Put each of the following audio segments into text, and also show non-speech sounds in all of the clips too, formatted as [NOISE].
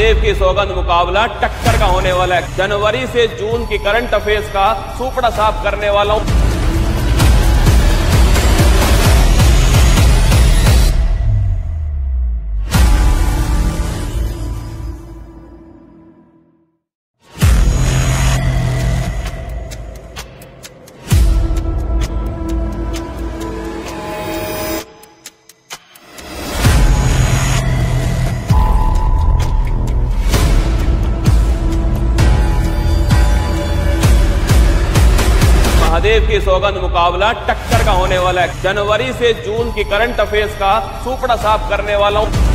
महादेव की सौगंध मुकाबला टक्कर का होने वाला है जनवरी से जून की करंट अफेयर्स का सुपड़ा साफ करने वाला हूँ महादेव की सौगंध मुकाबला टक्कर का होने वाला है जनवरी से जून की करंट अफेयर्स का सुपड़ा साफ करने वाला हूँ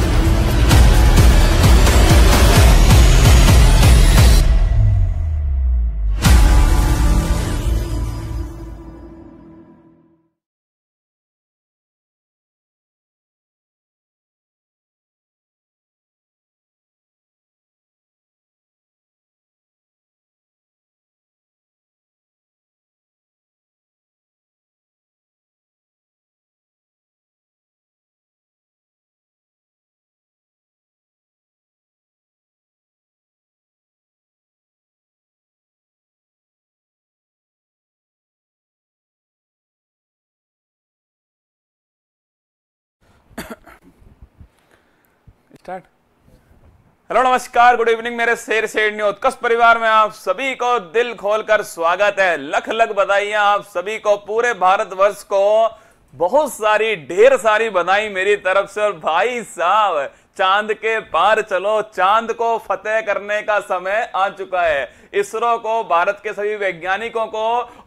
स्टार्ट हेलो नमस्कार गुड इवनिंग मेरे शेर शेरनी उत्कर्ष परिवार में आप सभी को दिल खोलकर स्वागत है लख लख बधाइयां आप सभी को पूरे भारत वर्ष को बहुत सारी ढेर सारी बधाई मेरी तरफ से और भाई साहब चांद के पार चलो चांद को फतेह करने का समय आ चुका है इसरो को भारत के सभी वैज्ञानिकों को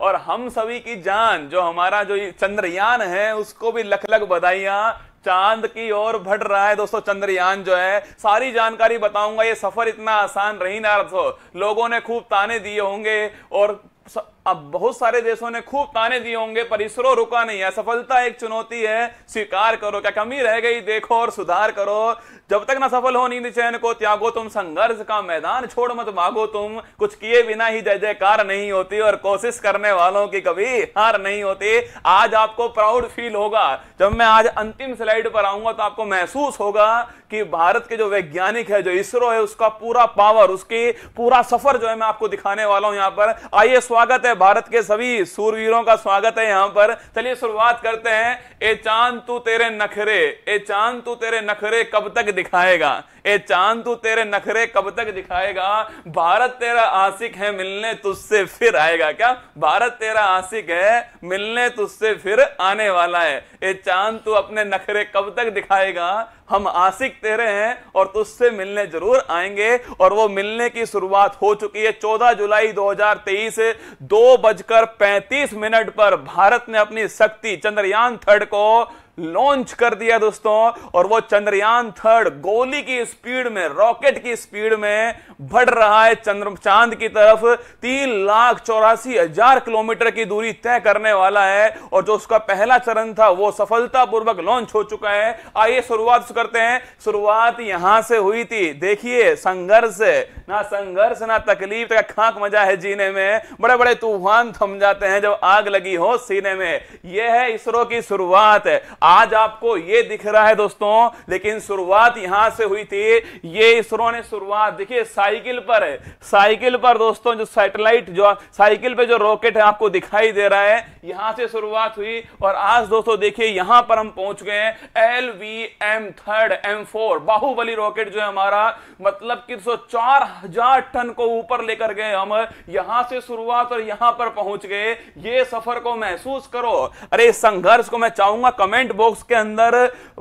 और हम सभी की जान जो हमारा जो चंद्रयान है उसको भी लख लख बधाइयां चांद की ओर बढ़ रहा है दोस्तों चंद्रयान जो है सारी जानकारी बताऊंगा ये सफर इतना आसान रही ना दोस्तों लोगों ने खूब ताने दिए होंगे और स... अब बहुत सारे देशों ने खूब ताने दिए होंगे पर इसरो रुका नहीं है सफलता एक चुनौती है स्वीकार करो क्या कमी रह गई देखो और सुधार करो जब तक ना सफल हो नींद चैन को त्यागो तुम संघर्ष का मैदान छोड़ मत भागो तुम कुछ किए बिना ही जय जयकार नहीं होती और कोशिश करने वालों की कभी हार नहीं होती आज आपको प्राउड फील होगा जब मैं आज अंतिम स्लाइड पर आऊंगा तो आपको महसूस होगा कि भारत के जो वैज्ञानिक है जो इसरो है उसका पूरा पावर उसकी पूरा सफर जो है मैं आपको दिखाने वाला हूं यहां पर आइए स्वागत है भारत के सभी सूरवीरों का स्वागत है यहां पर चलिए शुरुआत करते हैं ए चांद तू तेरे नखरे ए चांद तू तेरे नखरे कब तक दिखाएगा ए चांद तू तेरे नखरे कब तक दिखाएगा भारत तेरा आशिक है मिलने तुझसे फिर आएगा क्या भारत तेरा आशिक है मिलने तुझसे फिर आने वाला है ए चांद तू अपने नखरे कब तक दिखाएगा हम आशिक तेरे हैं और तुझसे मिलने जरूर आएंगे और वो मिलने की शुरुआत हो चुकी है 14 जुलाई 2023 दो बजकर 35 मिनट पर भारत ने अपनी शक्ति चंद्रयान थर्ड को लॉन्च कर दिया दोस्तों और वो चंद्रयान थर्ड गोली की स्पीड में रॉकेट की स्पीड में बढ़ रहा है चंद्र चांद की तरफ तीन लाख चौरासी हजार किलोमीटर की दूरी तय करने वाला है और जो उसका पहला चरण था वो सफलतापूर्वक लॉन्च हो चुका है आइए शुरुआत करते हैं शुरुआत यहां से हुई थी देखिए संघर्ष ना संघर्ष ना तकलीफ का तो खाक मजा है जीने में बड़े बड़े तूफान थम जाते हैं जब आग लगी हो सीने में यह है इसरो की शुरुआत आज आपको ये दिख रहा है दोस्तों लेकिन शुरुआत यहां से हुई थी ये इसरो ने शुरुआत देखिए साइकिल पर साइकिल पर दोस्तों जो सैटेलाइट जो साइकिल पे जो रॉकेट है आपको दिखाई दे रहा है यहां से शुरुआत हुई और आज दोस्तों देखिए यहां पर हम पहुंच गए L V M third M four Baahubali rocket जो है हमारा मतलब कि सो चार हजार टन को ऊपर लेकर गए हम यहां से शुरुआत और यहां पर पहुंच गए ये सफर को महसूस करो अरे संघर्ष को मैं चाहूंगा कमेंट बॉक्स के अंदर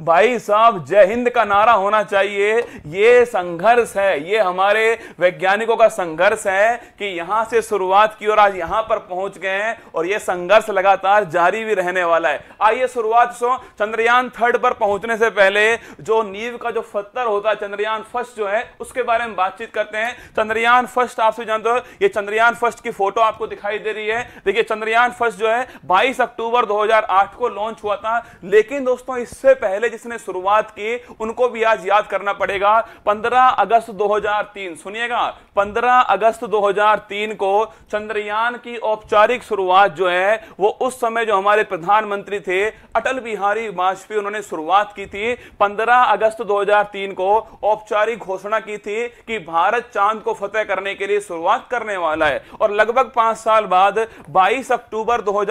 भाई साहब जय हिंद का नारा होना चाहिए ये संघर्ष है ये हमारे वैज्ञानिकों का संघर्ष है कि यहां से शुरुआत की और आज यहां पर पहुंच गए हैं और ये संघर्ष लगातार जारी भी रहने वाला है आइए शुरुआत सो चंद्रयान थर्ड पर पहुंचने से पहले जो नींव का जो फत्तर होता है चंद्रयान फर्स्ट जो है उसके बारे में बातचीत करते हैं चंद्रयान फर्स्ट आपसे जानते हो ये चंद्रयान फर्स्ट की फोटो आपको दिखाई दे रही है देखिए चंद्रयान फर्स्ट जो है 22 अक्टूबर 2008 को लॉन्च हुआ था लेकिन लेकिन दोस्तों इससे पहले जिसने शुरुआत की उनको भी आज याद करना पड़ेगा 15 अगस्त 2003 सुनिएगा 15 अगस्त 2003 को चंद्रयान की औपचारिक शुरुआत जो है वो उस समय जो हमारे प्रधानमंत्री थे अटल बिहारी वाजपेयी उन्होंने शुरुआत की थी 15 अगस्त 2003 को औपचारिक घोषणा की थी कि भारत चांद को फतेह करने के लिए शुरुआत करने वाला है और लगभग पांच साल बाद बाईस अक्टूबर दो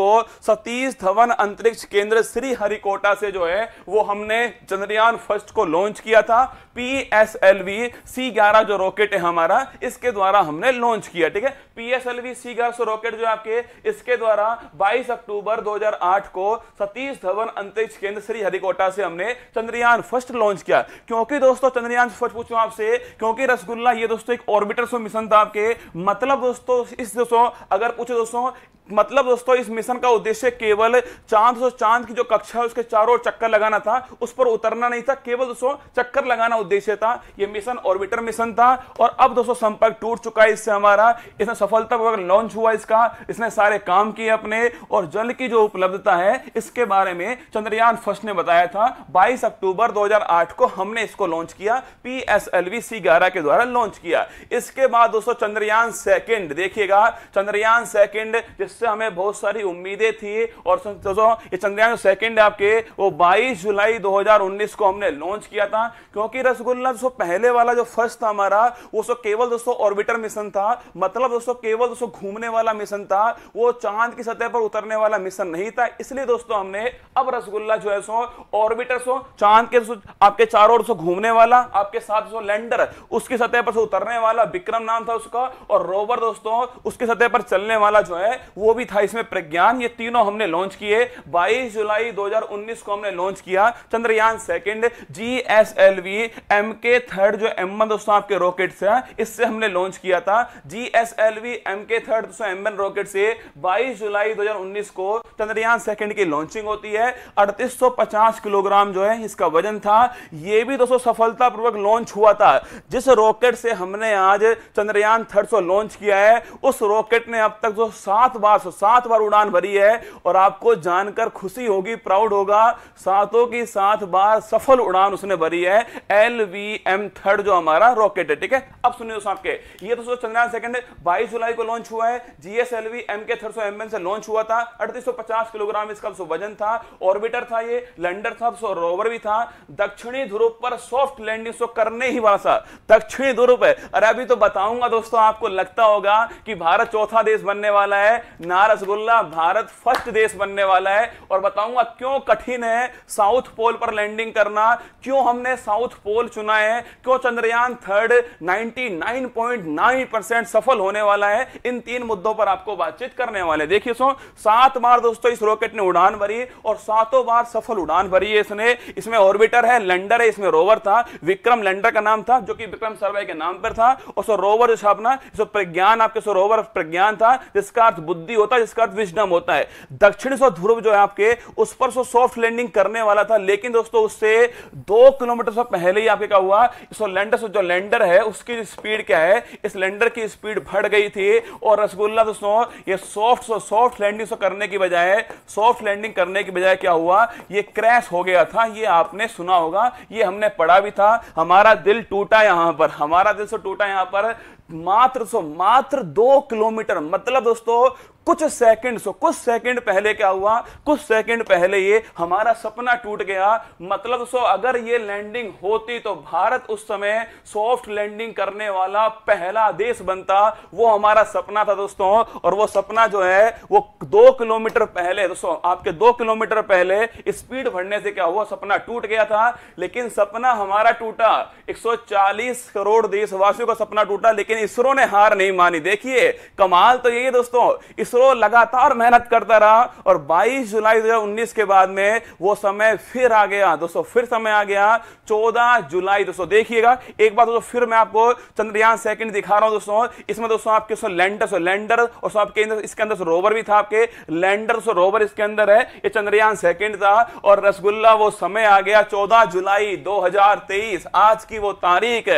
को सतीश धवन अंतरिक्ष केंद्र श्री हरिकोटा से जो है वो हमने चंद्रयान फर्स्ट को लॉन्च किया था P S L V C ग्यारह जो रॉकेट है हमारा इसके द्वारा हमने लॉन्च किया ठीक है P S L V C ग्यारह सौ रॉकेट जो आपके इसके द्वारा 22 अक्टूबर 2008 को सतीश धवन अंतरिक्ष केंद्र श्री हरिकोटा से हमने चंद्रयान फर्स्ट लॉन्च किया क्योंकि दोस्तों चंद्रयान फर्स्ट पूछू आपसे क्योंकि रसगुल्ला ये दोस्तों एक ऑर्बिटर मिशन था आपके मतलब दोस्तों इस दोस्तों अगर पूछे दोस्तों मतलब दोस्तों इस मिशन का उद्देश्य केवल चांद से चांद की जो कक्षा है उसके चारों ओर चक्कर लगाना था उस पर उतरना नहीं था केवल दोस्तों चक्कर लगाना उद्देश्य था यह मिशन ऑर्बिटर मिशन था और अब दोस्तों संपर्क टूट चुका है इससे हमारा इसने सफलतापूर्वक लॉन्च हुआ इसका इसने सारे काम किए अपने और जल की जो उपलब्धता है इसके बारे में चंद्रयान फर्स्ट ने बताया था बाईस अक्टूबर दो को हमने इसको लॉन्च किया P S L V C ग्यारह के द्वारा लॉन्च किया इसके बाद दोस्तों चंद्रयान सेकेंड देखिएगा चंद्रयान सेकेंड जिस जिससे हमें बहुत सारी उम्मीदें थी और दोस्तों ये चंद्रयान सेकंड आपके वो 22 जुलाई 2019 को हमने लॉन्च किया था क्योंकि रसगुल्ला दोस्तों पहले वाला जो फर्स्ट था हमारा वो सो केवल दोस्तों ऑर्बिटर मिशन था मतलब दोस्तों केवल दोस्तों घूमने वाला मिशन था वो चांद की सतह पर उतरने वाला मिशन नहीं था इसलिए दोस्तों हमने अब रसगुल्ला जो है सो ऑर्बिटर सो चांद के आपके चारों ओर सो घूमने वाला आपके साथ जो लैंडर उसकी सतह पर सो उतरने वाला विक्रम नाम था उसका और रोवर दोस्तों उसकी सतह पर चलने वाला जो है वो वो भी था इसमें प्रज्ञान ये तीनों हमने लॉन्च किए 22 जुलाई 2019 को हमने लॉन्च किया Chandrayaan second G S L V M के थर्ड जो एम वन दोस्तों आपके रॉकेट है इससे हमने लॉन्च किया था G S L V M के थर्ड दोस्तों एम वन रॉकेट से बाईस जुलाई दो को चंद्रयान सेकंड की लॉन्चिंग होती है 3850 किलोग्राम जो है इसका वजन था यह भी दोस्तों सफलतापूर्वक लॉन्च हुआ था जिस रॉकेट से हमने आज चंद्रयान थर्ड सो लॉन्च किया है उस रॉकेट ने अब तक जो सात बार सात बार उड़ान भरी है और आपको जानकर खुशी होगी प्राउड होगा सातों की सात बार सफल उड़ान उसने भरी है एल वी एम थर्ड जो हमारा रॉकेट है ठीक है अब सुनिए दोस्तों आपके ये दोस्तों चंद्रयान सेकंड 22 जुलाई को लॉन्च हुआ है जीएसएलवी एम के थर्ड सो एम से लॉन्च हुआ था अड़तीस पचास किलोग्राम इसका वजन था ऑर्बिटर था ये लैंडर था रोवर भी था दक्षिणी ध्रुव पर सॉफ्ट लैंडिंग सो करने ही वाला था दक्षिणी ध्रुव पर अरे अभी तो बताऊंगा दोस्तों आपको लगता होगा कि भारत चौथा देश बनने वाला है नारसगुल्ला भारत फर्स्ट देश बनने वाला है और बताऊंगा क्यों कठिन है साउथ पोल पर लैंडिंग करना क्यों हमने साउथ पोल चुना है क्यों चंद्रयान थर्ड 99.9 परसेंट सफल होने वाला है इन तीन मुद्दों पर आपको बातचीत करने वाले देखिए सो सात बार दोस्तों इस रॉकेट ने उड़ान भरी और सातों बार सफल उड़ान भरी है इसने इसमें ऑर्बिटर है लैंडर है इसमें रोवर था विक्रम लैंडर का नाम था जो कि विक्रम सर्वे के नाम पर था और सो रोवर जो अपना सो प्रज्ञान आपके सो रोवर प्रज्ञान था जिसका अर्थ बुद्धि होता है जिसका अर्थ विजडम होता है दक्षिण सो ध्रुव जो है आपके उस पर सो सॉफ्ट लैंडिंग करने वाला था लेकिन दोस्तों उससे दो किलोमीटर से पहले ही आपके क्या हुआ सो लैंडर सो जो लैंडर है उसकी स्पीड क्या है इस लैंडर की स्पीड बढ़ गई थी और रसगुल्ला दोस्तों ये soft so soft landing so करने की बजाय बजाय सॉफ्ट लैंडिंग करने के बजाय क्या हुआ ये क्रैश हो गया था ये आपने सुना होगा ये हमने पढ़ा भी था हमारा दिल टूटा यहां पर हमारा दिल से टूटा यहां पर मात्र सो मात्र दो किलोमीटर मतलब दोस्तों कुछ सेकंड सो कुछ सेकंड पहले क्या हुआ कुछ सेकंड पहले ये हमारा सपना टूट गया मतलब सो अगर ये लैंडिंग होती तो भारत उस समय सॉफ्ट लैंडिंग करने वाला पहला देश बनता वो हमारा सपना था दोस्तों और वो सपना जो है वो दो किलोमीटर पहले दोस्तों आपके दो किलोमीटर पहले स्पीड बढ़ने से क्या हुआ सपना टूट गया था लेकिन सपना हमारा टूटा एक करोड़ देशवासियों का सपना टूटा लेकिन इसरो ने हार नहीं मानी देखिए कमाल तो यही है दोस्तों इसरो लगातार मेहनत करता रहा और 22 जुलाई 2019 के बाद में वो समय फिर आ गया दोस्तों फिर समय आ गया 14 जुलाई दोस्तों देखिएगा एक बार दोस्तों फिर मैं आपको चंद्रयान सेकंड दिखा रहा हूं दोस्तों इसमें दोस्तों आपके दोस्तों लैंडर लैंडर और आपके इसके अंदर रोवर भी था आपके लैंडर रोवर इसके अंदर है ये चंद्रयान सेकंड था और रसगुल्ला वो समय आ गया चौदह जुलाई 2023 आज की वो तारीख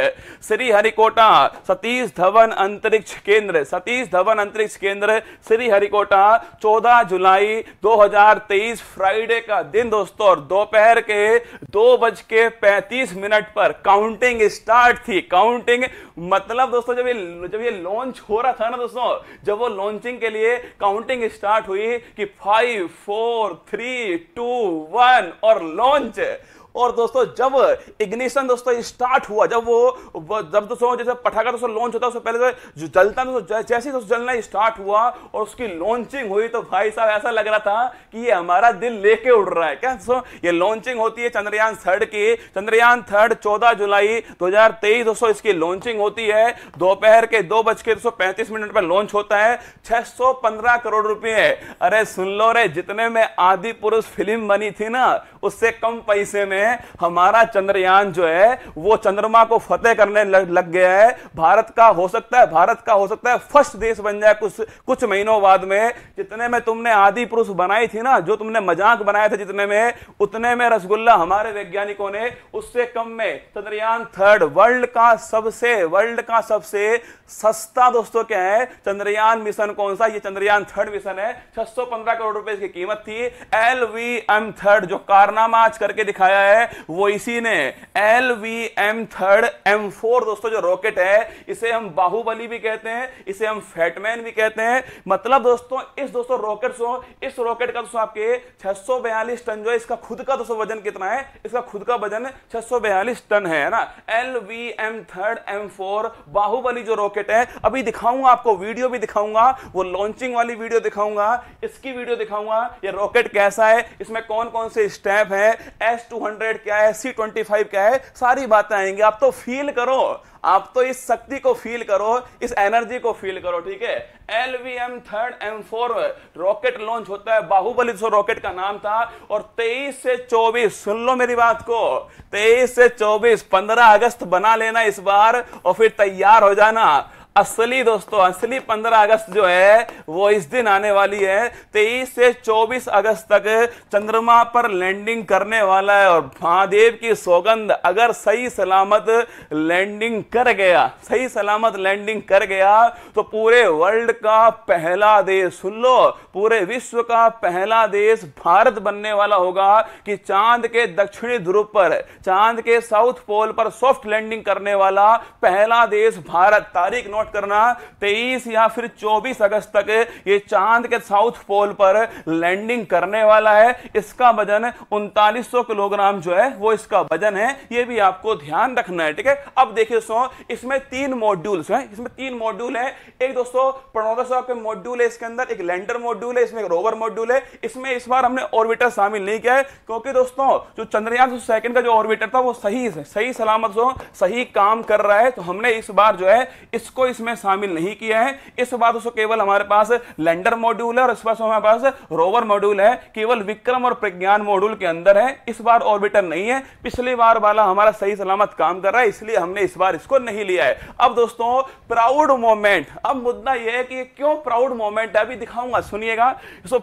श्री हरिकोटा सतीश धवन अंतरिक्ष केंद्र सतीश धवन अंतरिक्ष केंद्र श्री हरिकोटा 14 जुलाई 2023 फ्राइडे का दिन दोस्तों और दोपहर के दो बज के पैंतीस मिनट पर काउंटिंग स्टार्ट थी काउंटिंग मतलब दोस्तों जब ये जब ये लॉन्च हो रहा था ना दोस्तों जब वो लॉन्चिंग के लिए काउंटिंग स्टार्ट हुई कि five four three two one और लॉन्च और दोस्तों जब इग्निशन दोस्तों स्टार्ट हुआ जब वो जब दोस्तों जैसे पटाखा दोस्तों लॉन्च होता है उससे पहले तो जो जलता दोस्तों जैसे ही दोस्तों जलना स्टार्ट हुआ और उसकी लॉन्चिंग हुई तो भाई साहब ऐसा लग रहा था कि ये हमारा दिल लेके उड़ रहा है क्या दोस्तों ये लॉन्चिंग होती है चंद्रयान थर्ड की चंद्रयान थर्ड चौदह जुलाई दो दोस्तों इसकी लॉन्चिंग होती है दोपहर के दो बज के दोस्तों मिनट पर लॉन्च होता है पंद्रह करोड़ रुपए अरे सुन लो रे जितने में आदि पुरुष फिल्म बनी थी ना उससे कम पैसे में हमारा चंद्रयान जो है वो चंद्रमा को फतेह करने लग गया है भारत का हो सकता है भारत का हो सकता है फर्स्ट देश बन जाए कुछ कुछ महीनों बाद में जितने में तुमने आदि पुरुष बनाई थी ना जो तुमने मजाक बनाया था जितने में उतने में रसगुल्ला हमारे वैज्ञानिकों ने उससे कम में चंद्रयान थर्ड वर्ल्ड का सबसे वर्ल्ड का सबसे सस्ता दोस्तों क्या है चंद्रयान मिशन कौन सा ये चंद्रयान थर्ड मिशन है 615 करोड़ रुपए की कीमत थी एल वी एम थर्ड जो कार कारनामा आज करके दिखाया है वो इसी ने L V M third M four दोस्तों जो रॉकेट है इसे हम बाहुबली भी कहते हैं इसे हम फैटमैन भी कहते हैं मतलब दोस्तों इस दोस्तों रॉकेट सो इस रॉकेट का दोस्तों आपके छह टन जो है इसका खुद का दोस्तों वजन कितना है इसका खुद का वजन छह टन है ना L V M third M four Baahubali जो रॉकेट है अभी दिखाऊंगा आपको वीडियो भी दिखाऊंगा वो लॉन्चिंग वाली वीडियो दिखाऊंगा इसकी वीडियो दिखाऊंगा ये रॉकेट कैसा है इसमें कौन कौन से स्टेप कैब है एस टू हंड्रेड क्या है सी ट्वेंटी फाइव क्या है सारी बातें आएंगी आप तो फील करो आप तो इस शक्ति को फील करो इस एनर्जी को फील करो ठीक है L V M third M four rocket launch होता है बाहुबली जो रॉकेट का नाम था और 23 से 24 सुन लो मेरी बात को 23 से 24 15 अगस्त बना लेना इस बार और फिर तैयार हो जाना असली दोस्तों असली 15 अगस्त जो है वो इस दिन आने वाली है 23 से 24 अगस्त तक चंद्रमा पर लैंडिंग करने वाला है और महादेव की सौगंध अगर सही सलामत लैंडिंग कर गया सही सलामत लैंडिंग कर गया तो पूरे वर्ल्ड का पहला देश सुन लो पूरे विश्व का पहला देश भारत बनने वाला होगा कि चांद के दक्षिणी ध्रुव पर चांद के साउथ पोल पर सॉफ्ट लैंडिंग करने वाला पहला देश भारत तारीख नोट नोट करना 23 या फिर 24 अगस्त तक ये चांद के साउथ पोल पर लैंडिंग करने वाला है इसका वजन उनतालीस किलोग्राम जो है वो इसका वजन है ये भी आपको ध्यान रखना है ठीक है अब देखिए दोस्तों इसमें तीन मॉड्यूल हैं इसमें तीन मॉड्यूल है एक दोस्तों प्रणोदस के मॉड्यूल है इसके अंदर एक लैंडर मॉड्यूल है इसमें एक रोवर मॉड्यूल है इसमें इस बार हमने ऑर्बिटर शामिल नहीं किया है क्योंकि दोस्तों जो चंद्रयान सेकंड का जो ऑर्बिटर था वो सही सही सलामत सही काम कर रहा है तो हमने इस बार जो है इसको इसमें शामिल नहीं किया है इस बात उसको केवल हमारे पास लैंडर मॉड्यूल है और इस बार हमारे पास रोवर मॉड्यूल है केवल विक्रम और प्रज्ञान मॉड्यूल के अंदर है इस बार ऑर्बिटर नहीं है पिछली बार वाला हमारा सही सलामत काम कर रहा है इसलिए हमने इस बार इसको नहीं लिया है अब दोस्तों प्राउड मोमेंट अब मुद्दा यह है कि क्यों प्राउड मोमेंट अभी दिखाऊंगा सुनिएगा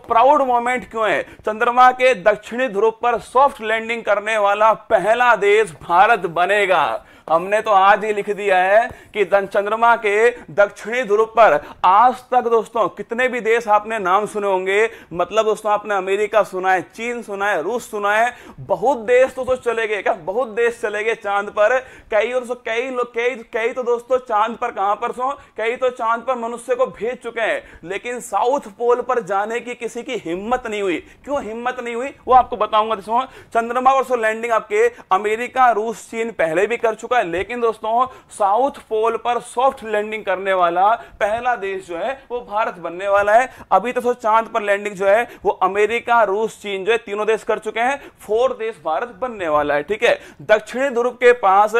प्राउड मोमेंट क्यों है चंद्रमा के दक्षिणी ध्रुव पर सॉफ्ट लैंडिंग करने वाला पहला देश भारत बनेगा हमने तो आज ही लिख दिया है कि चंद्रमा के दक्षिणी ध्रुव पर आज तक दोस्तों कितने भी देश आपने नाम सुने होंगे मतलब दोस्तों आपने अमेरिका सुना है चीन सुना है रूस सुना है बहुत देश तो, तो चले गए क्या बहुत देश चले गए चांद पर कई और तो कई लोग कई कई तो दोस्तों चांद पर कहां पर सो कई तो चांद पर मनुष्य को भेज चुके हैं लेकिन साउथ पोल पर जाने की किसी की हिम्मत नहीं हुई क्यों हिम्मत नहीं हुई वो आपको बताऊंगा चंद्रमा और लैंडिंग आपके अमेरिका रूस चीन पहले भी कर चुका है लेकिन दोस्तों साउथ पोल पर सॉफ्ट लैंडिंग करने वाला पहला देश जो है वो भारत बनने वाला है अभी तो चांद पर लैंडिंग जो है वो अमेरिका रूस चीन जो है तीनों देश कर चुके हैं फोर देश भारत बनने वाला है ठीक है दक्षिणी ध्रुव के पास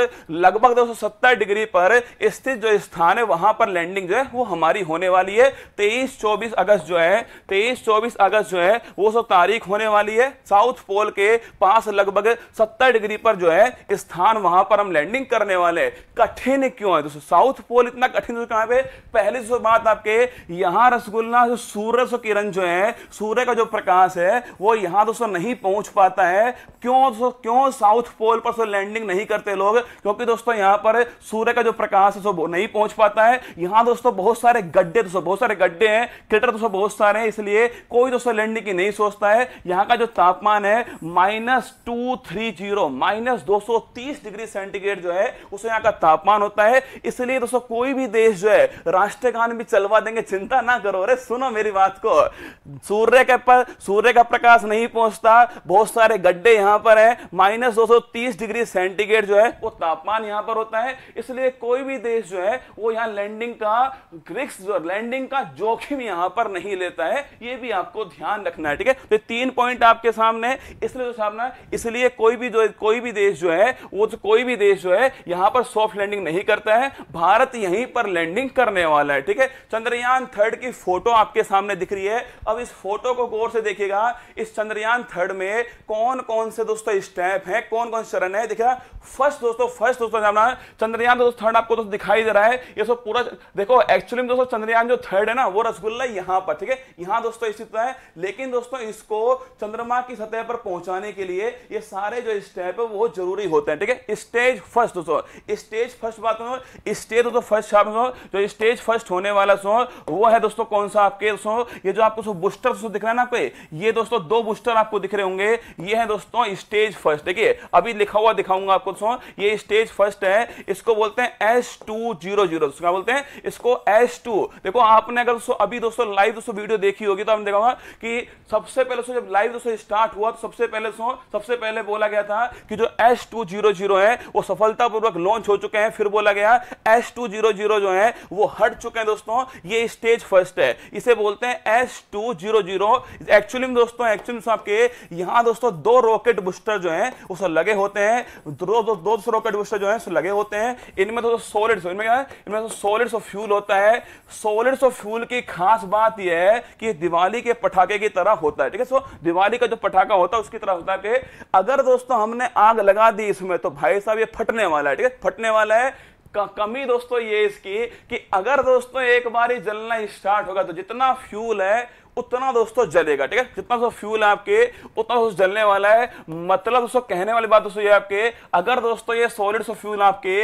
लगभग दो डिग्री पर स्थित जो स्थान है वहां पर लैंडिंग जो है वो हमारी होने वाली है तेईस चौबीस अगस्त जो है तेईस चौबीस अगस्त जो है वो सब तारीख होने वाली है साउथ पोल के पास लगभग सत्तर डिग्री पर जो है स्थान वहां पर हम लैंडिंग करने वाले कठिन क्यों है दोस्तों साउथ पोल इतना कठिन कहां पे पहली सो बात आपके यहां रसगुल्ला सूर्य सूरज किरण जो है सूर्य का जो प्रकाश है वो यहां दोस्तों नहीं पहुंच पाता है क्यों दोस्तों क्यों साउथ पोल पर लैंडिंग नहीं करते लोग क्योंकि दोस्तों यहां पर सूर्य का जो प्रकाश है सो नहीं पहुंच पाता है यहां दोस्तों बहुत सारे गड्ढे दोस्तों बहुत सारे गड्ढे हैं क्रेटर दोस्तों बहुत सारे हैं इसलिए कोई दोस्तों लैंडिंग की नहीं सोचता है यहां का जो तापमान है minus two three zero minus दो सौ तीस डिग्री सेंटीग्रेड जो है है उस यहाँ का तापमान होता है इसलिए दोस्तों कोई भी देश जो है राष्ट्रगान भी चलवा देंगे चिंता ना करो अरे सुनो मेरी बात को सूर्य के पर सूर्य का प्रकाश नहीं पहुंचता बहुत सारे गड्ढे यहाँ पर है माइनस 230 डिग्री सेंटीग्रेड जो है वो तापमान यहाँ पर होता है इसलिए कोई भी देश जो है वो यहाँ लैंडिंग का रिक्स लैंडिंग का जोखिम यहाँ पर नहीं लेता है ये भी आपको ध्यान रखना है ठीक है तो तीन पॉइंट आपके सामने इसलिए जो सामना इसलिए कोई भी जो कोई भी देश जो है वो जो कोई भी देश जो है है यहां पर सॉफ्ट लैंडिंग नहीं करता है भारत यहीं पर लैंडिंग करने वाला है ठीक है चंद्रयान थर्ड की फोटो आपके सामने दिख रही है अब इस फोटो को गौर से देखिएगा इस चंद्रयान थर्ड में कौन कौन से दोस्तों स्टेप है कौन कौन चरण है देखिएगा फर्स्ट दोस्तों फर्स्ट दोस्तों चंद्रयान दोस्तों थर्ड आपको दोस्तों दिखाई दे रहा है ये सब पूरा देखो एक्चुअली दोस्तों चंद्रयान जो थर्ड है ना वो रसगुल्ला यहां पर ठीक है यहां दोस्तों स्थित है लेकिन दोस्तों इसको चंद्रमा की सतह पर पहुंचाने के लिए ये सारे जो स्टेप है वो जरूरी होते हैं ठीक है stage first first so stage first बात में स्टेज दोस्तों फर्स्ट आप जो स्टेज फर्स्ट होने वाला सो वो है दोस्तों कौन सा आपके सो ये जो आपको बूस्टर सो दिख रहा है ना आपके ये दोस्तों दो बूस्टर आपको दिख रहे होंगे ये है दोस्तों स्टेज फर्स्ट देखिए अभी लिखा हुआ दिखाऊंगा आपको सो ये स्टेज फर्स्ट है इसको बोलते हैं एस टू जीरो जीरो क्या बोलते हैं इसको एस टू देखो आपने अगर दोस्तों अभी दोस्तों लाइव दोस्तों वीडियो देखी होगी तो आपने देखा होगा कि सबसे पहले दोस्तों जब लाइव दोस्तों स्टार्ट हुआ तो सबसे पहले सो सबसे पहले बोला गया था कि जो एस टू जीरो जीरो है वो सफल सफलतापूर्वक लॉन्च हो चुके हैं फिर बोला गया एस टू जीरो जीरो जो है वो हट चुके हैं दोस्तों ये स्टेज फर्स्ट है इसे बोलते हैं S two zero zero actually में दोस्तों एक्चुअली में आपके यहां दोस्तों दो रॉकेट बूस्टर जो है उसे लगे होते हैं दो दो, दो दो रॉकेट बूस्टर जो है उसे लगे होते हैं इनमें दोस्तों सॉलिड्स इनमें क्या है इनमें सॉलिड्स ऑफ फ्यूल होता है सॉलिड्स ऑफ फ्यूल की खास बात यह है कि दिवाली के पटाखे की तरह होता है ठीक है सो दिवाली का जो पटाखा होता है उसकी तरह होता है कि अगर दोस्तों हमने आग लगा दी इसमें तो भाई साहब ये फटने वाला है ठीक है फटने वाला है कमी दोस्तों ये इसकी कि अगर दोस्तों एक बार ही जलना स्टार्ट होगा तो जितना फ्यूल है उतना दोस्तों जलेगा ठीक है जितना दोस्तों फ्यूल आपके उतना दोस्तों जलने वाला है मतलब दोस्तों कहने वाली बात दोस्तों ये आपके अगर दोस्तों ये सॉलिड सो फ्यूल आपके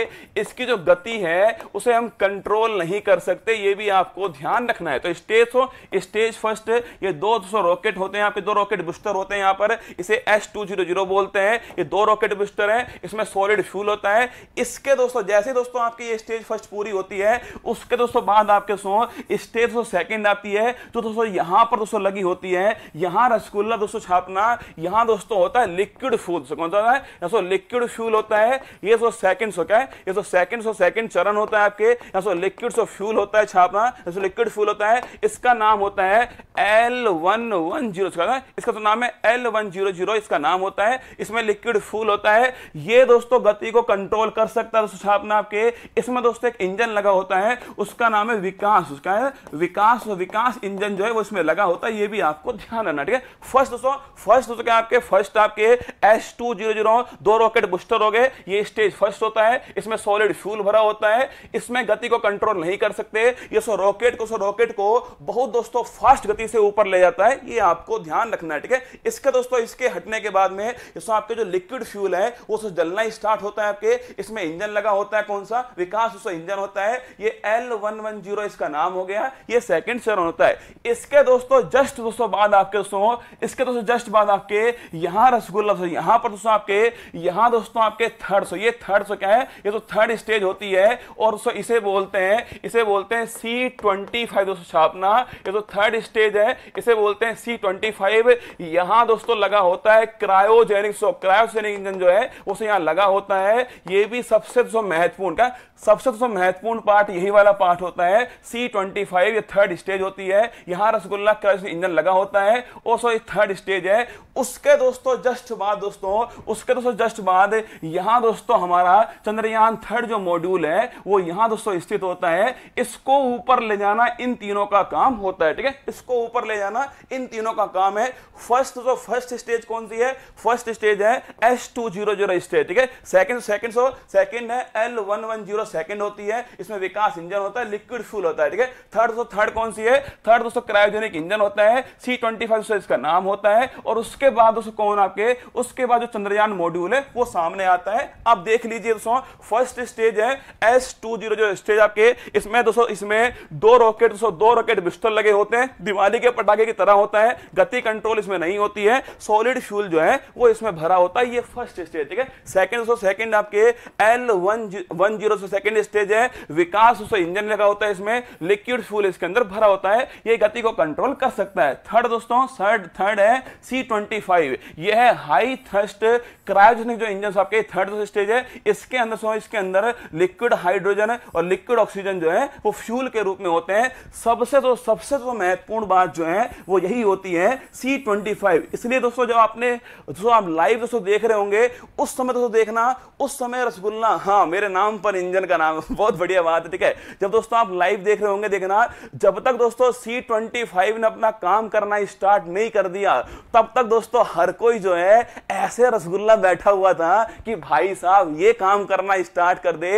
इसकी जो गति है उसे हम कंट्रोल नहीं कर सकते ये भी आपको ध्यान रखना है तो स्टेज हो स्टेज फर्स्ट ये दो दोस्तों रॉकेट होते हैं आपके दो रॉकेट बूस्टर होते हैं यहाँ पर इसे एस बोलते हैं ये दो रॉकेट बूस्टर है इसमें सॉलिड फ्यूल होता है इसके दोस्तों जैसे दोस्तों आपकी ये स्टेज फर्स्ट पूरी होती है उसके दोस्तों बाद आपके सो स्टेज सेकेंड आती है तो दोस्तों यहाँ यहां पर दोस्तों लगी होती है यहां रसगुल्ला दोस्तों छापना यहां दोस्तों होता है लिक्विड फूल कौन सा है दोस्तों लिक्विड फ्यूल होता है ये सो सेकंड्स क्या है ये सो सेकंड्स और सेकंड चरण होता है आपके दोस्तों लिक्विड सो फ्यूल होता है छापना दोस्तों लिक्विड फ्यूल होता है इसका नाम होता है L110 इसका इसका तो नाम है L100 इसका नाम होता है इसमें लिक्विड फ्यूल होता है ये दोस्तों गति को कंट्रोल कर सकता है दोस्तों छापना आपके इसमें दोस्तों एक इंजन लगा होता है उसका नाम है विकास उसका है विकास विकास इंजन जो है वो इसमें लगा होता है ये भी आपको ध्यान रखना ठीक है फर्स्ट दोस्तों फर्स्ट दोस्तों क्या आपके फर्स्ट आपके एस टू जीरो जीरो दो रॉकेट बुस्टर हो गए ये स्टेज फर्स्ट होता है इसमें सॉलिड फ्यूल भरा होता है इसमें गति को कंट्रोल नहीं कर सकते ये सो रॉकेट को सो रॉकेट को बहुत दोस्तों फास्ट गति से ऊपर ले जाता है ये आपको ध्यान रखना है ठीक है इसका दोस्तों इसके हटने के बाद में इसमें आपके जो लिक्विड फ्यूल है वो सो जलना स्टार्ट होता है आपके इसमें इंजन लगा होता है कौन सा विकास इंजन होता है ये एल इसका नाम हो गया ये सेकेंड चरण होता है इसके दोस्तों दोस्तों जस्ट दोस्तों बाद आपके दोस्तों इसके दोस्तों जस्ट बाद आपके यहां रसगुल्ला दोस्तों यहां पर दोस्तों आपके यहां दोस्तों आपके थर्ड सो ये थर्ड सो क्या है ये तो थर्ड स्टेज होती है और दोस्तों इसे बोलते हैं इसे बोलते हैं सी ट्वेंटी फाइव दोस्तों छापना ये तो थर्ड स्टेज है इसे बोलते हैं सी ट्वेंटी फाइव यहां दोस्तों लगा होता है क्रायोजेनिक सो क्रायोजेनिक इंजन जो है उसे यहां लगा होता है ये भी सबसे दोस्तों महत्वपूर्ण क्या सबसे दोस्तों महत्वपूर्ण पार्ट यही वाला पार्ट होता है सी ट्वेंटी फाइव ये थर्ड स्टेज होती है यहां रसगुल्ला लाख क्रश इंजन लगा होता है और सो थर्ड स्टेज है उसके दोस्तों जस्ट बाद दोस्तों उसके दोस्तों जस्ट बाद यहां दोस्तों हमारा चंद्रयान थर्ड जो मॉड्यूल है वो यहां दोस्तों स्थित होता है इसको ऊपर ले जाना इन तीनों का काम होता है ठीक है इसको ऊपर ले जाना इन तीनों का काम है फर्स्ट जो फर्स्ट स्टेज कौन सी है फर्स्ट स्टेज है S two zero zero stage ठीक है सेकंड सेकंड सो सेकंड है L one one zero second होती है इसमें विकास इंजन होता है लिक्विड फ्यूल होता है ठीक है थर्ड दोस्तों थर्ड कौन सी है थर्ड दोस्तों क्रायोजेनिक इंजन होता है सी ट्वेंटी फाइव इसका नाम होता है और उसके बाद उस कौन आपके उसके बाद जो चंद्रयान मॉड्यूल है वो सामने आता है आप देख लीजिए दोस्तों फर्स्ट स्टेज है एस टू जीरो जो स्टेज आपके इसमें दोस्तों इसमें दो रॉकेट दोस्तों दो रॉकेट बिस्टल लगे होते हैं दिवाली के पटाखे की तरह होता है गति कंट्रोल इसमें नहीं होती है सॉलिड फ्यूल जो है वो इसमें भरा होता है ये फर्स्ट स्टेज ठीक है सेकेंड दोस्तों सेकेंड आपके L one zero second stage है विकास दोस्तों इंजन लगा होता है इसमें लिक्विड फ्यूल इसके अंदर भरा होता है ये गति को कंट्रोल ट्रेवल कर सकता है थर्ड दोस्तों थर्ड थर्ड है सी ट्वेंटी फाइव यह है हाई थर्स्ट क्रायोजेनिक जो इंजन आपके थर्ड स्टेज है इसके अंदर सो इसके अंदर लिक्विड हाइड्रोजन और लिक्विड ऑक्सीजन जो है वो फ्यूल के रूप में होते हैं सबसे तो सबसे तो महत्वपूर्ण बात जो है वो यही होती है सी इसलिए दोस्तों जब आपने दोस्तों आप लाइव दोस्तों देख रहे होंगे उस समय दोस्तों देखना उस समय रसगुल्ला हाँ मेरे नाम पर इंजन का नाम [LAUGHS] बहुत बढ़िया बात है ठीक है जब दोस्तों आप लाइव देख रहे होंगे देखना जब तक दोस्तों सी ट्वेंटी लाइव ने अपना काम करना स्टार्ट नहीं कर दिया तब तक दोस्तों हर कोई जो है ऐसे रसगुल्ला बैठा हुआ था कि भाई साहब ये काम करना स्टार्ट कर दे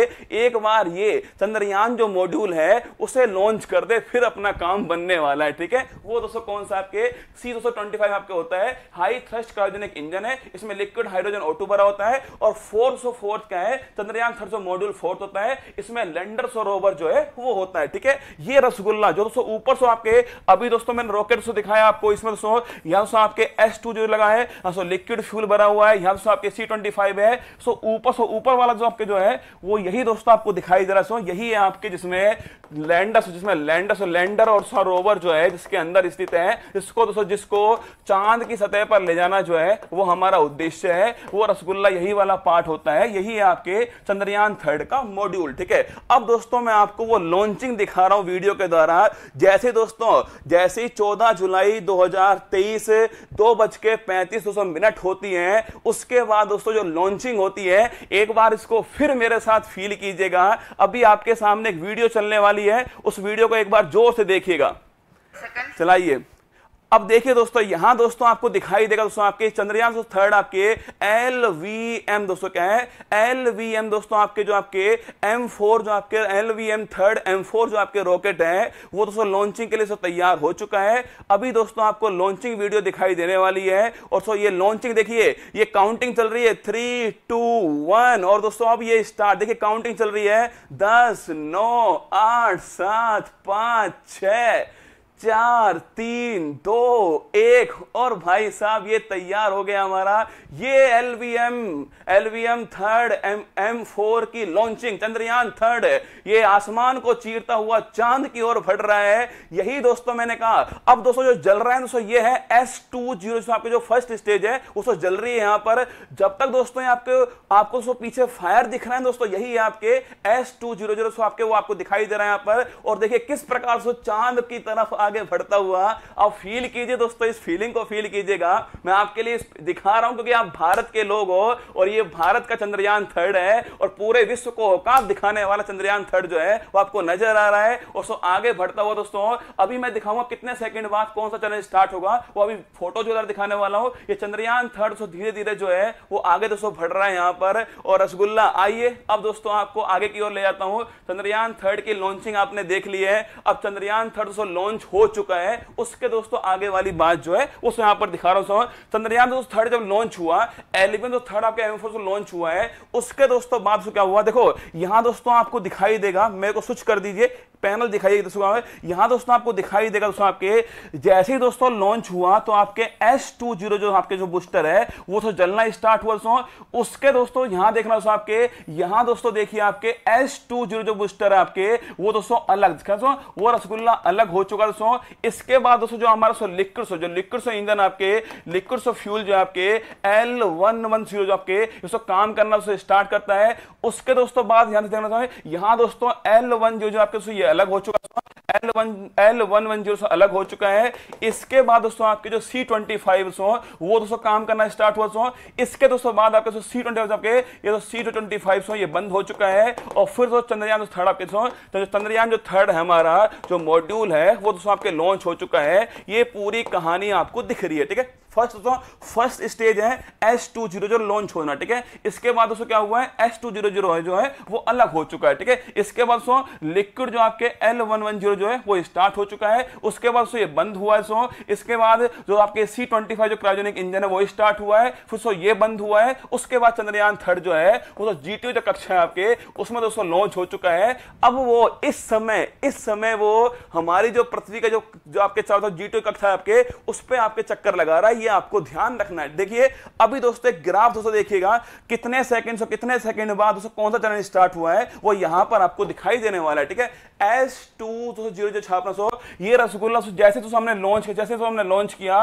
एक बार ये चंद्रयान जो मॉड्यूल है उसे लॉन्च कर दे फिर अपना काम बनने वाला है ठीक है वो दोस्तों कौन सा आपके सी दो आपके होता है हाई थ्रस्ट क्रायोजेनिक इंजन है इसमें लिक्विड हाइड्रोजन ऑटो भरा होता है और फोर सो फोर्थ क्या है Chandrayaan third so module fourth होता है इसमें लैंडर सो रोवर जो है वो होता है ठीक है ये रसगुल्ला जो दोस्तों ऊपर सो आपके अभी दोस्तों दोस्तों मैंने रॉकेट सो दिखाया आपको इसमें दोस्तों यहां से आपके एस टू जो लगा है दोस्तों लिक्विड फ्यूल भरा हुआ है यहां से आपके सी ट्वेंटी फाइव है सो ऊपर सो ऊपर वाला जो आपके जो है वो यही दोस्तों आपको दिखाई दे रहा है सो यही है आपके जिसमें लैंडर जिसमें लैंडर लैंडर और सरोवर जो है जिसके अंदर स्थित है इसको दोस्तों जिसको चांद की सतह पर ले जाना जो है वो हमारा उद्देश्य है वो रसगुल्ला यही वाला पार्ट होता है यही है आपके चंद्रयान थर्ड का मॉड्यूल ठीक है अब दोस्तों मैं आपको वो लॉन्चिंग दिखा रहा हूं वीडियो के द्वारा जैसे दोस्तों जैसे जैसे ही 14 जुलाई 2023 दो बज के पैंतीस मिनट होती है उसके बाद दोस्तों जो लॉन्चिंग होती है एक बार इसको फिर मेरे साथ फील कीजिएगा अभी आपके सामने एक वीडियो चलने वाली है उस वीडियो को एक बार जोर से देखिएगा चलाइए अब देखिए दोस्तों यहां दोस्तों आपको दिखाई देगा दोस्तों आपके चंद्रयान दोस्तों थर्ड आपके एल वी एम दोस्तों क्या है एल वी एम दोस्तों आपके जो आपके एम फोर जो आपके L V M third M four जो आपके रॉकेट है वो दोस्तों लॉन्चिंग के लिए तैयार हो चुका है अभी दोस्तों आपको लॉन्चिंग वीडियो दिखाई देने वाली है और सो ये लॉन्चिंग देखिए ये काउंटिंग चल रही है थ्री टू वन और दोस्तों अब ये स्टार्ट देखिए काउंटिंग चल रही है दस नौ आठ सात पांच छ चार तीन दो एक और भाई साहब ये तैयार हो गया हमारा ये L V M L V M third M M four की लॉन्चिंग चंद्रयान थर्ड ये आसमान को चीरता हुआ चांद की ओर बढ़ रहा है यही दोस्तों मैंने कहा अब दोस्तों जो जल रहा है दोस्तों ये है एस टू जीरो आपकी जो फर्स्ट स्टेज है उसको जल रही है यहाँ पर जब तक दोस्तों आपके आपको सो पीछे फायर दिख रहा है दोस्तों यही है आपके एस टू जीरो जीरो आपके वो आपको दिखाई दे रहा है यहाँ पर और देखिए किस प्रकार से चांद की तरफ आगे बढ़ता हुआ आप फील कीजिए दोस्तों इस फीलिंग को फील कीजिएगा मैं आपके लिए दिखा रहा हूं क्योंकि आप भारत के लोग हो और ये भारत का चंद्रयान थर्ड है और पूरे विश्व को औकात दिखाने वाला चंद्रयान थर्ड जो है वो आपको नजर आ रहा है और सो आगे बढ़ता हुआ दोस्तों अभी मैं दिखाऊंगा कितने सेकंड बाद कौन सा चैनल स्टार्ट होगा वो अभी फोटो जो दिखाने वाला हूँ ये चंद्रयान थर्ड सो धीरे धीरे जो है वो आगे दोस्तों बढ़ रहा है यहाँ पर और रसगुल्ला आइए अब दोस्तों आपको आगे की ओर ले जाता हूँ चंद्रयान थर्ड की लॉन्चिंग आपने देख ली है अब चंद्रयान थर्ड दोस्तों लॉन्च हो हो चुका है उसके दोस्तों आगे वाली बात जो है उस तो यहां पर दिखा रहा हूं चंद्रयान दोस्तों थर्ड जब लॉन्च हुआ एलिवन जो थर्ड आपके एम लॉन्च हुआ है उसके दोस्तों बाद क्या हुआ देखो यहां दोस्तों आपको दिखाई देगा मेरे को स्विच कर दीजिए पैनल दिखाई दोस्तों यहां दोस्तों आपको दिखाई देगा दोस्तों आपके जैसे ही दोस्तों लॉन्च हुआ तो आपके एस टू जीरो जो आपके जो बूस्टर है वो तो जलना स्टार्ट हुआ दोस्तों उसके दोस्तों यहां देखना दोस्तों आपके यहां दोस्तों देखिए आपके एस टू जीरो जो बूस्टर है आपके वो दोस्तों अलग दोस्तों वो रसगुल्ला अलग हो चुका दोस्तों इसके बाद दोस्तों जो हमारा लिक्विड सो जो लिक्विड सो इंजन आपके लिक्विड सो फ्यूल जो आपके एल वन वन जीरो जो आपके दोस्तों काम करना स्टार्ट करता है उसके दोस्तों बाद यहां देखना यहां दोस्तों एल वन जो आपके अलग हो चुका है L one L one one zero अलग हो चुका है इसके बाद दोस्तों आपके जो सी ट्वेंटी फाइव सो वो दोस्तों काम करना स्टार्ट हुआ सो इसके दोस्तों बाद आपके जो सी ट्वेंटी आपके ये जो सी ट्वेंटी फाइव सो ये बंद हो चुका है और फिर दोस्तों चंद्रयान जो थर्ड आपके सो तो चंद्रयान जो थर्ड है हमारा जो मॉड्यूल है वो दोस्तों आपके लॉन्च हो चुका है ये पूरी कहानी आपको दिख रही है ठीक है फर्स्ट दोस्तों फर्स्ट स्टेज है एस टू जीरो जो लॉन्च होना ठीक है इसके बाद दोस्तों क्या हुआ है एस टू जीरो जीरो जो है वो अलग हो चुका है ठीक है इसके बाद दोस्तों लिक्विड जो आपके एल वन वन जीरो जो है वो स्टार्ट हो चुका है उसके बाद दोस्तों ये बंद हुआ है सो इसके बाद जो आपके सी ट्वेंटी फाइव जो क्रायोजेनिक इंजन है वो स्टार्ट हुआ है फिर सो ये बंद हुआ है उसके बाद चंद्रयान थर्ड जो है वो तो जीटीओ जो कक्षा है आपके उसमें दोस्तों लॉन्च हो चुका है अब वो इस समय इस समय वो हमारी जो पृथ्वी का जो जो आपके चारों जीटीओ कक्षा है आपके उस पर आपके चक्कर लगा रहा है ये आपको ध्यान रखना है देखिए अभी दोस्तों एक ग्राफ दोस्तों देखिएगा कितने सेकंड से कितने सेकंड बाद दोस्तों कौन सा चरण स्टार्ट हुआ है वो यहां पर आपको दिखाई देने वाला है ठीक है एस टू दोस्तों जीरो जो छापना सो ये रसगुल्ला जैसे तो हमने लॉन्च किया जैसे तो हमने लॉन्च किया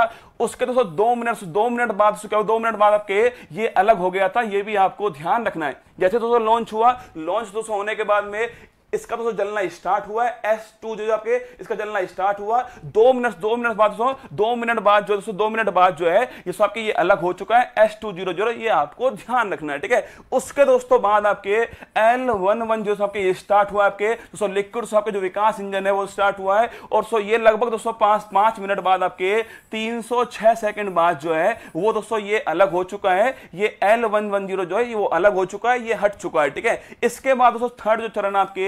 उसके दोस्तों दो मिनट दो मिनट बाद क्या दो मिनट बाद आपके ये अलग हो गया था ये भी आपको ध्यान रखना है जैसे दोस्तों लॉन्च हुआ लॉन्च दोस्तों होने के बाद में इसका दोस्तों मतलब जलना स्टार्ट हुआ है एस टू जो आपके इसका जलना स्टार्ट हुआ दो मिनट दो मिनट बाद दोस्तों दो मिनट बाद जो दोस्तों दो मिनट बाद जो है ये आपके ये अलग हो चुका है एस टू जीरो जीरो ये आपको ध्यान रखना है ठीक है उसके दोस्तों बाद आपके एल वन वन जो आपके ये स्टार्ट हुआ आपके दोस्तों लिक्विड आपके जो विकास इंजन है वो स्टार्ट हुआ है और सो ये लगभग दोस्तों पांच पांच मिनट बाद आपके तीन सौ छह सेकेंड बाद जो है वो दोस्तों ये अलग हो चुका है ये एल वन वन जीरो जो है वो अलग हो चुका है ये हट चुका है ठीक है इसके बाद दोस्तों थर्ड जो चरण आपके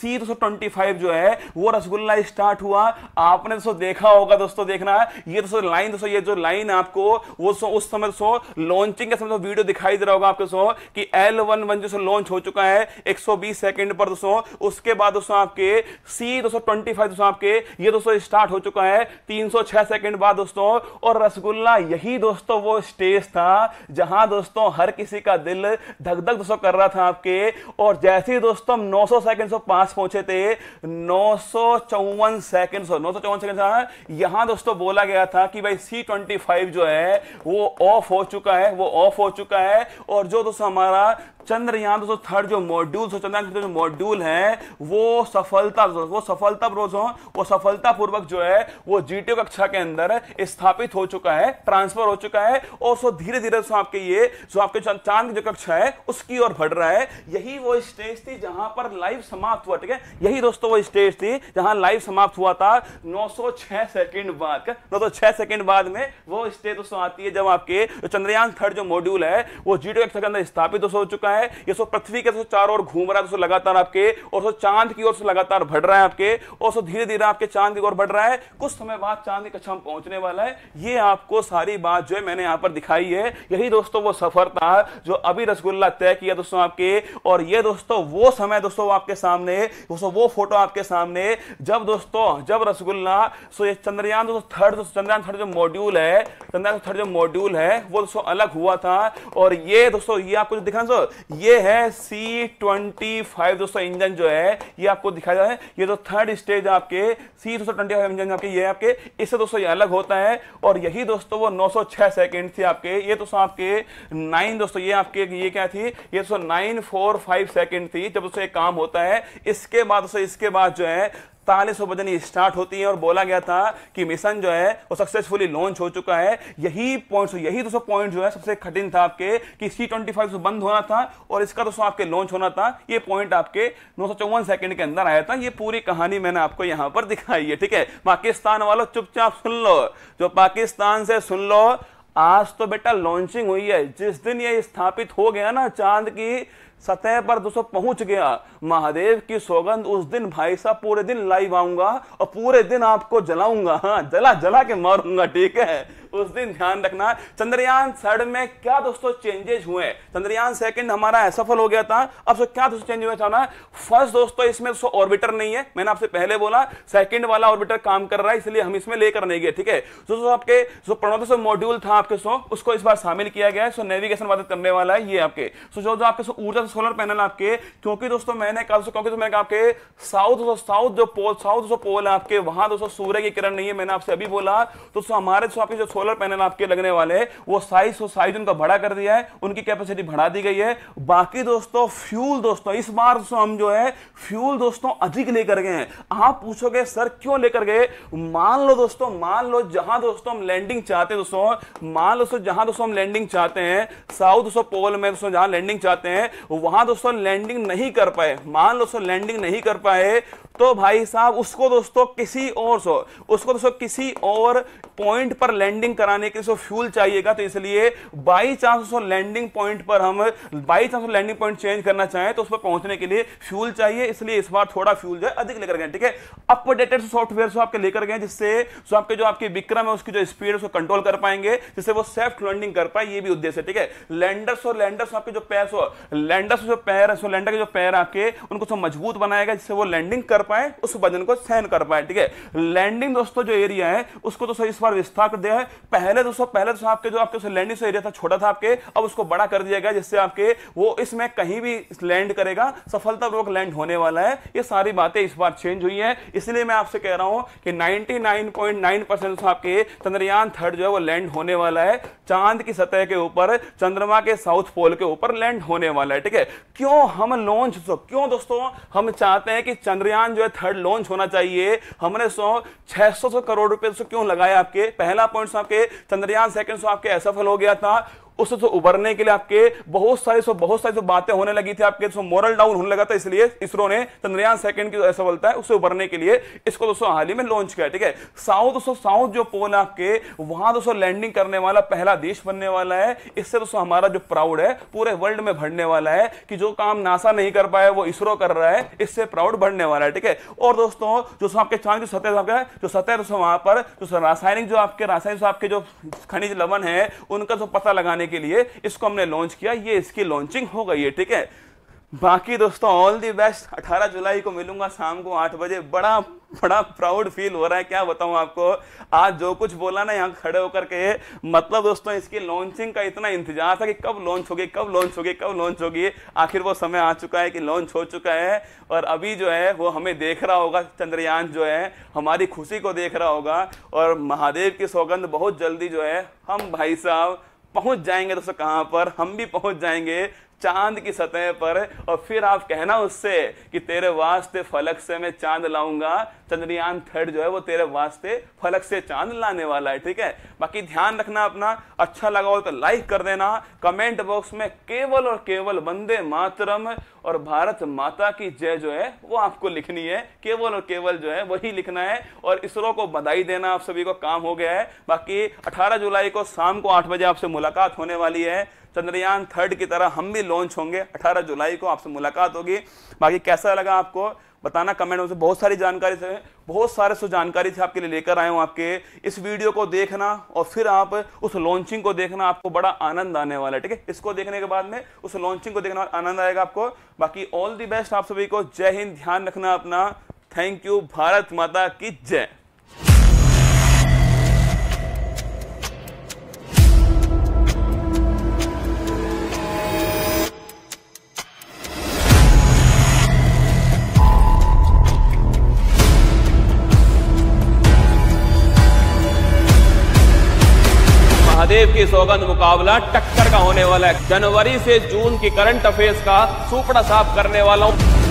सी दो तो जो है वो रसगुल्ला स्टार्ट हुआ आपने दोस्तों देखा होगा दोस्तों देखना है ये दोस्तों लाइन दोस्तों ये जो लाइन आपको वो सो उस समय सो लॉन्चिंग के समय वीडियो तो दिखाई दे रहा होगा आपके सो कि एल वन वन जो लॉन्च हो चुका है 120 सेकंड पर दोस्तों उसके बाद दोस्तों आपके सी दो तो दोस्तों आपके ये दोस्तों स्टार्ट हो चुका है तीन सेकंड बाद दोस्तों और रसगुल्ला यही दोस्तों वो स्टेज था जहां दोस्तों हर किसी का दिल धक धक दोस्तों कर रहा था आपके और जैसे ही दोस्तों हम 900 सेकेंड्स पास पहुंचे थे नौ सौ चौवन और नौ चौवन सेकेंड यहां दोस्तों बोला गया था कि भाई सी ट्वेंटी फाइव जो है वो ऑफ हो चुका है वो ऑफ हो चुका है और जो दोस्तों हमारा चंद्रयान दोस्तों थर्ड जो मॉड्यूल चंद्रयान जो मॉड्यूल है वो सफलता वो सफलता दोस्तों वो पूर्वक जो है वो जीटीओ कक्षा के अंदर स्थापित हो चुका है ट्रांसफर हो चुका है और सो धीरे धीरे सो आपके ये सो आपके चांद जो कक्षा है उसकी ओर बढ़ रहा है यही वो स्टेज थी जहां पर लाइव समाप्त हुआ ठीक है यही दोस्तों वो स्टेज थी जहां लाइव समाप्त हुआ था नौ सेकंड बाद नौ सौ छह सेकंड बाद में वो स्टेज दोस्तों आती है जब आपके चंद्रयान थर्ड जो मॉड्यूल है वो जीटीओ कक्षा के अंदर स्थापित हो तो चुका रहा है ये सो पृथ्वी के चारों ओर घूम रहा है तो लगातार आपके और सो चांद की ओर से लगातार बढ़ रहा है आपके और सो धीरे धीरे आपके चांद की ओर बढ़ रहा है कुछ समय बाद चांद की कक्षा में पहुंचने वाला है ये आपको सारी बात जो है मैंने यहाँ पर दिखाई है यही दोस्तों वो सफर था जो अभी रसगुल्ला तय किया दोस्तों आपके और ये दोस्तों वो समय दोस्तों आपके सामने दोस्तों वो फोटो आपके सामने जब दोस्तों जब रसगुल्ला सो ये चंद्रयान दोस्तों थर्ड दोस्तों चंद्रयान थर्ड जो मॉड्यूल है चंद्रयान थर्ड जो मॉड्यूल है वो दोस्तों अलग हुआ था और ये दोस्तों ये आपको जो दिखा दोस्तों ये है C25 दोस्तों इंजन जो है ये आपको दिखाया जा रहा है ये तो थर्ड स्टेज आपके C225 इंजन आपके ये आपके इससे दोस्तों ये अलग होता है और यही दोस्तों वो 906 सेकंड थी आपके ये दोस्तों आपके 9 दोस्तों ये आपके ये क्या थी ये दोस्तों 945 सेकंड थी जब दोस्तों ये काम होता है इसके बाद दोस्तों इसके बाद जो है ताले सौ बजे स्टार्ट होती है और बोला गया था कि मिशन जो है वो सक्सेसफुली लॉन्च हो चुका है यही पॉइंट यही दो पॉइंट जो है सबसे कठिन था आपके कि सी ट्वेंटी फाइव बंद होना था और इसका दोस्तों आपके लॉन्च होना था ये पॉइंट आपके नौ सौ चौवन सेकंड के अंदर आया था ये पूरी कहानी मैंने आपको यहां पर दिखाई है ठीक है पाकिस्तान वालों चुपचाप सुन लो जो पाकिस्तान से सुन लो आज तो बेटा लॉन्चिंग हुई है जिस दिन ये स्थापित हो गया ना चांद की सतह पर दोस्तों पहुंच गया महादेव की सौगंध उस दिन भाई साहब पूरे दिन लाइव आऊंगा और पूरे दिन आपको जलाऊंगा हाँ जला जला के मारूंगा ठीक है उस दिन ध्यान रखना चंद्रयान थर्ड में क्या दोस्तों चेंजेस हुए चंद्रयान सेकंड हमारा असफल हो गया था अब सो क्या दोस्तों चेंज हुए था फर्स्ट दोस्तों इसमें दोस्तों ऑर्बिटर नहीं है मैंने आपसे पहले बोला सेकंड वाला ऑर्बिटर काम कर रहा है इसलिए हम इसमें लेकर नहीं गए ठीक है सो सो आपके सो प्रणोद प्रणोदो मॉड्यूल था आपके सो उसको इस बार शामिल किया गया है सो नेविगेशन मदद करने वाला है ये आपके सो जो जो आपके सो ऊर्जा सोलर पैनल आपके क्योंकि दोस्तों मैंने कहा क्योंकि मैंने कहा आपके साउथ साउथ जो पोल साउथ जो पोल है आपके वहां दोस्तों सूर्य की किरण नहीं है मैंने आपसे अभी बोला तो हमारे जो आपके जो सोलर पैनल आपके लगने वाले हैं वो साइज और साइज उनका बढ़ा कर दिया है उनकी कैपेसिटी बढ़ा दी गई है बाकी दोस्तों फ्यूल दोस्तों इस बार तो हम जो है फ्यूल दोस्तों अधिक लेकर गए हैं आप पूछोगे सर क्यों लेकर गए मान लो दोस्तों मान लो जहां दोस्तों हम लैंडिंग चाहते हैं दोस्तों मान लो जहां दोस्तों हम लैंडिंग चाहते हैं साउथ दोस्तों पोल में दोस्तों जहां लैंडिंग चाहते हैं वहां दोस्तों लैंडिंग नहीं कर पाए मान लो दोस्तों लैंडिंग नहीं कर पाए तो भाई साहब उसको दोस्तों किसी और सो उसको दोस्तों किसी और पॉइंट पर लैंडिंग लैंडिंग कराने के लिए फ्यूल चाहिएगा तो इसलिए बाई चांस उसको लैंडिंग पॉइंट पर हम by chance landing point change करना चाहें तो उस पर पहुंचने के लिए फ्यूल चाहिए इसलिए इस बार थोड़ा फ्यूल जो है अधिक लेकर गए ठीक है अपडेटेड सॉफ्टवेयर जो आपके लेकर गए जिससे जो आपके जो आपकी विक्रम है उसकी जो स्पीड है उसको कंट्रोल कर पाएंगे जिससे वो सेफ लैंडिंग कर पाए ये भी उद्देश्य है ठीक है लैंडर्स और लैंडर्स आपके जो पैर लैंडर्स जो पैर है लैंडर के जो पैर आपके उनको सब मजबूत बनाएगा जिससे वो लैंडिंग कर पाए उस वजन को सहन कर पाए ठीक है लैंडिंग दोस्तों जो एरिया है उसको तो इस बार विस्तार कर दिया है पहले दोस्तों पहले दोस्तों आपके जो आपके लैंडिंग एरिया था छोटा था आपके अब उसको बड़ा कर दिया गया जिससे आपके वो इसमें कहीं भी लैंड करेगा सफलतापूर्वक लैंड होने वाला है ये सारी बातें इस बार चेंज हुई है इसलिए मैं आपसे कह रहा हूं कि नाइनटी आपके चंद्रयान थर्ड जो है वो लैंड होने वाला है चांद की सतह के ऊपर चंद्रमा के साउथ पोल के ऊपर लैंड होने वाला है ठीक है क्यों हम लॉन्च क्यों दोस्तों हम चाहते हैं कि चंद्रयान जो है थर्ड लॉन्च होना चाहिए हमने सौ छह सौ करोड़ रुपए क्यों लगाया आपके पहला तो पॉइंट आपके चंद्रयान सेकंड आपके असफल हो गया था उससे तो उबरने के लिए आपके बहुत सारे सो बहुत सारी सो बातें होने लगी थी आपके तो मोरल डाउन होने लगा था इसलिए इसरो ने चंद्रयान सेकंड की ऐसा बोलता है उससे उबरने के लिए इसको दोस्तों हाल ही में लॉन्च किया ठीक है साउथ दोस्तों साउथ जो पोल आपके वहां दोस्तों लैंडिंग करने वाला पहला देश बनने वाला है इससे दोस्तों हमारा जो प्राउड है पूरे वर्ल्ड में भरने वाला है कि जो काम नासा नहीं कर पाया वो इसरो कर रहा है इससे प्राउड बढ़ने वाला है ठीक है और दोस्तों जो आपके चांद की सतह आपका जो सतह दोस्तों वहां पर जो रासायनिक जो आपके रासायनिक आपके जो खनिज लवन है उनका जो पता लगाने के लिए इसको हमने लॉन्च किया ये इसकी लॉन्चिंग हो गई है ठीक है बाकी दोस्तों ऑल दी बेस्ट 18 जुलाई को मिलूंगा शाम को 8 बजे बड़ा बड़ा प्राउड फील हो रहा है क्या बताऊं आपको आज जो कुछ बोला ना यहाँ खड़े होकर के मतलब दोस्तों इसकी लॉन्चिंग का इतना इंतजार था कि कब लॉन्च होगी कब लॉन्च होगी कब लॉन्च होगी आखिर वो समय आ चुका है कि लॉन्च हो चुका है और अभी जो है वो हमें देख रहा होगा चंद्रयान जो है हमारी खुशी को देख रहा होगा और महादेव की सौगंध बहुत जल्दी जो है हम भाई साहब पहुंच जाएंगे दोस्तों कहां पर हम भी पहुंच जाएंगे चांद की सतह पर और फिर आप कहना उससे कि तेरे वास्ते फलक से मैं चांद लाऊंगा चंद्रयान थर्ड जो है वो तेरे वास्ते फलक से चांद लाने वाला है ठीक है बाकी ध्यान रखना अपना अच्छा लगा हो तो लाइक कर देना कमेंट बॉक्स में केवल और केवल वंदे मातरम और भारत माता की जय जो है वो आपको लिखनी है केवल और केवल जो है वही लिखना है और इसरो को बधाई देना आप सभी को काम हो गया है बाकी 18 जुलाई को शाम को 8 बजे आपसे मुलाकात होने वाली है चंद्रयान थर्ड की तरह हम भी लॉन्च होंगे 18 जुलाई को आपसे मुलाकात होगी बाकी कैसा लगा आपको बताना कमेंट में बहुत सारी जानकारी से बहुत सारे सो जानकारी से आपके लिए लेकर आए हूँ आपके इस वीडियो को देखना और फिर आप उस लॉन्चिंग को देखना आपको बड़ा आनंद आने वाला है ठीक है इसको देखने के बाद में उस लॉन्चिंग को देखना आनंद आएगा आपको बाकी ऑल दी बेस्ट आप सभी को जय हिंद ध्यान रखना अपना थैंक यू भारत माता की जय महादेव की सौगंध मुकाबला टक्कर का होने वाला है जनवरी से जून की करंट अफेयर्स का सुपड़ा साफ करने वाला हूं